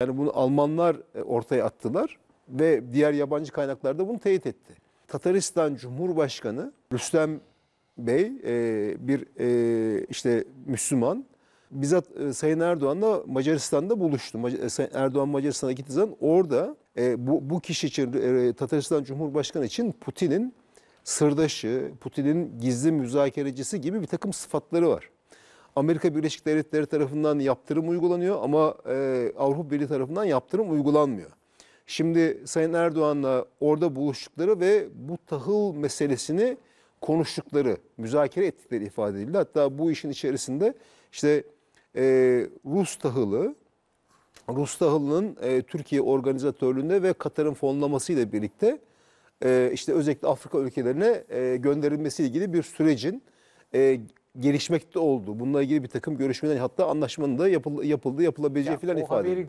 Yani bunu Almanlar e, ortaya attılar ve diğer yabancı kaynaklarda bunu teyit etti. Tataristan Cumhurbaşkanı Rüstem Bey e, bir e, işte Müslüman bizzat Sayın Erdoğan'la Macaristan'da buluştu. Sayın Erdoğan Macaristan'a gittiği zaman orada bu, bu kişi için Tataristan Cumhurbaşkanı için Putin'in sırdaşı, Putin'in gizli müzakerecisi gibi bir takım sıfatları var. Amerika Birleşik Devletleri tarafından yaptırım uygulanıyor ama e, Avrupa Birliği tarafından yaptırım uygulanmıyor. Şimdi Sayın Erdoğan'la orada buluştukları ve bu tahıl meselesini konuştukları, müzakere ettikleri ifade edildi. Hatta bu işin içerisinde işte e, Rus tahılı, Rus tahılının e, Türkiye organizatörlüğünde ve Katar'ın fonlamasıyla birlikte e, işte özellikle Afrika ülkelerine e, gönderilmesi ilgili bir sürecin e, gelişmekte olduğu, bununla ilgili bir takım görüşmeler hatta anlaşmanın da yapıl, yapıldığı, yapılabileceği Ya, filan ifade edildi.